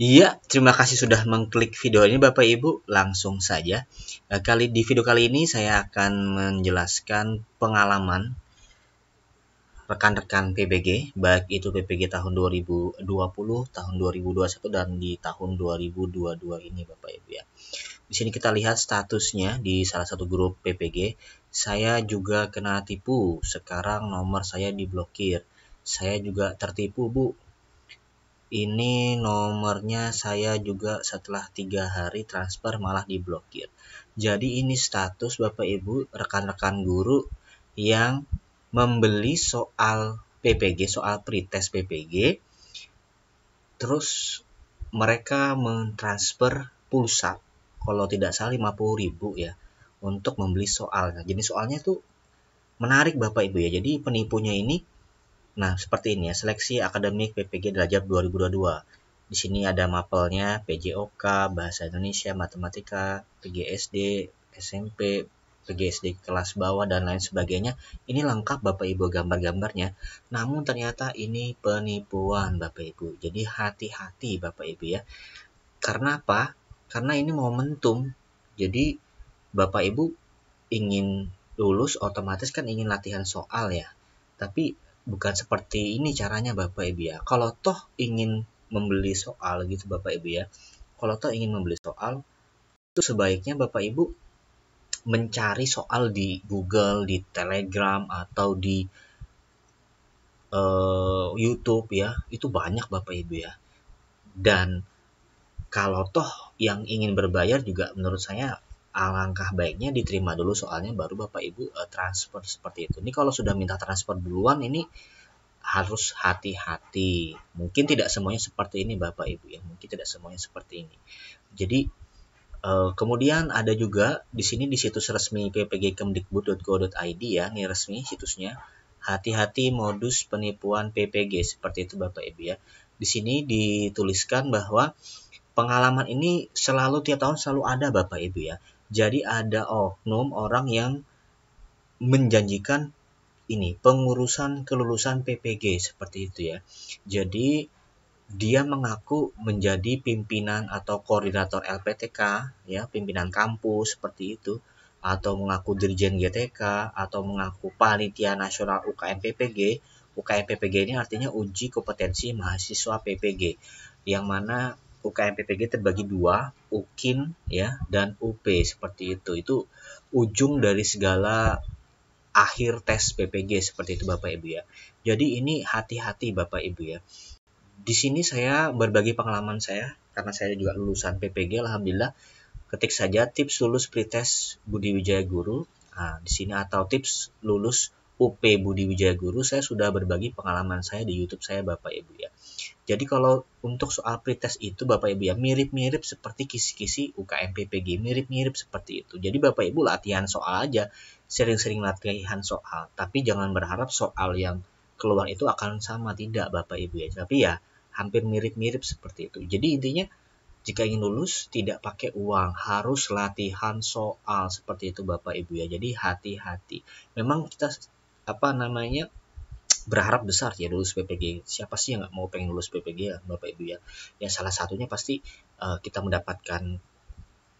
Iya, terima kasih sudah mengklik video ini Bapak Ibu. Langsung saja. Eh, kali di video kali ini saya akan menjelaskan pengalaman rekan-rekan PBG, baik itu PBG tahun 2020, tahun 2021 dan di tahun 2022 ini Bapak Ibu ya. Di sini kita lihat statusnya di salah satu grup PPG. Saya juga kena tipu. Sekarang nomor saya diblokir. Saya juga tertipu, Bu ini nomornya saya juga setelah tiga hari transfer malah diblokir jadi ini status bapak ibu rekan-rekan guru yang membeli soal PPG soal pretest PPG terus mereka mentransfer pulsa kalau tidak salah ribu ya untuk membeli soalnya jadi soalnya tuh menarik Bapak Ibu ya jadi penipunya ini Nah, seperti ini ya, seleksi akademik PPG Derajat 2022. Di sini ada mapelnya, PJOK, Bahasa Indonesia, Matematika, PGSD, SMP, PGSD kelas bawah, dan lain sebagainya. Ini lengkap Bapak Ibu gambar-gambarnya. Namun ternyata ini penipuan Bapak Ibu. Jadi hati-hati Bapak Ibu ya. Karena apa? Karena ini momentum. Jadi Bapak Ibu ingin lulus otomatis kan ingin latihan soal ya. Tapi bukan seperti ini caranya Bapak Ibu ya. Kalau toh ingin membeli soal gitu Bapak Ibu ya. Kalau toh ingin membeli soal itu sebaiknya Bapak Ibu mencari soal di Google, di Telegram atau di uh, YouTube ya. Itu banyak Bapak Ibu ya. Dan kalau toh yang ingin berbayar juga menurut saya alangkah baiknya diterima dulu soalnya baru Bapak Ibu uh, transfer seperti itu. Ini kalau sudah minta transfer duluan ini harus hati-hati. Mungkin tidak semuanya seperti ini Bapak Ibu ya, mungkin tidak semuanya seperti ini. Jadi uh, kemudian ada juga di sini di situs resmi ppgkemdikbud.go.id ya, ini resmi situsnya. Hati-hati modus penipuan PPG seperti itu Bapak Ibu ya. Di sini dituliskan bahwa pengalaman ini selalu tiap tahun selalu ada Bapak Ibu ya. Jadi ada oknum orang yang menjanjikan ini pengurusan kelulusan PPG seperti itu ya. Jadi dia mengaku menjadi pimpinan atau koordinator LPTK ya, pimpinan kampus seperti itu atau mengaku dirjen GTK atau mengaku panitia nasional UKM PPG. UKM PPG ini artinya uji kompetensi mahasiswa PPG yang mana UKM PPG terbagi dua, UKIN ya dan UP seperti itu. Itu ujung dari segala akhir tes PPG seperti itu Bapak Ibu ya. Jadi ini hati-hati Bapak Ibu ya. Di sini saya berbagi pengalaman saya karena saya juga lulusan PPG alhamdulillah. Ketik saja tips lulus pretest Budi Wijaya Guru. Nah, di sini atau tips lulus UP Budi Wijaya Guru, saya sudah berbagi pengalaman saya di YouTube saya Bapak Ibu ya. Jadi kalau untuk soal pretest itu Bapak Ibu ya mirip-mirip seperti kisi-kisi UKM PPG, mirip-mirip seperti itu. Jadi Bapak Ibu latihan soal aja, sering-sering latihan soal, tapi jangan berharap soal yang keluar itu akan sama tidak Bapak Ibu ya. Tapi ya hampir mirip-mirip seperti itu. Jadi intinya jika ingin lulus tidak pakai uang harus latihan soal seperti itu bapak ibu ya jadi hati-hati memang kita apa namanya berharap besar ya lulus PPG siapa sih yang nggak mau pengen lulus PPG ya bapak ibu ya ya salah satunya pasti uh, kita mendapatkan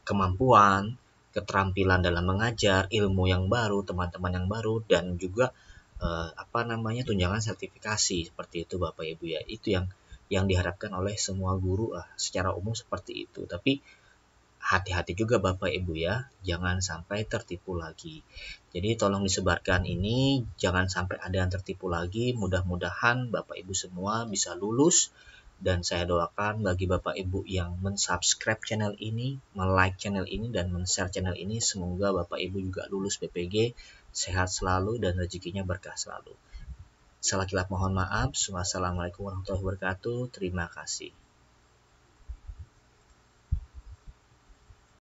kemampuan keterampilan dalam mengajar ilmu yang baru teman-teman yang baru dan juga uh, apa namanya tunjangan sertifikasi seperti itu bapak ibu ya itu yang yang diharapkan oleh semua guru lah secara umum seperti itu tapi hati-hati juga Bapak Ibu ya, jangan sampai tertipu lagi. Jadi tolong disebarkan ini, jangan sampai ada yang tertipu lagi. Mudah-mudahan Bapak Ibu semua bisa lulus dan saya doakan bagi Bapak Ibu yang mensubscribe channel ini, melike channel ini dan men-share channel ini semoga Bapak Ibu juga lulus PPG, sehat selalu dan rezekinya berkah selalu. Salah mohon maaf. Wassalamualaikum warahmatullahi wabarakatuh. Terima kasih.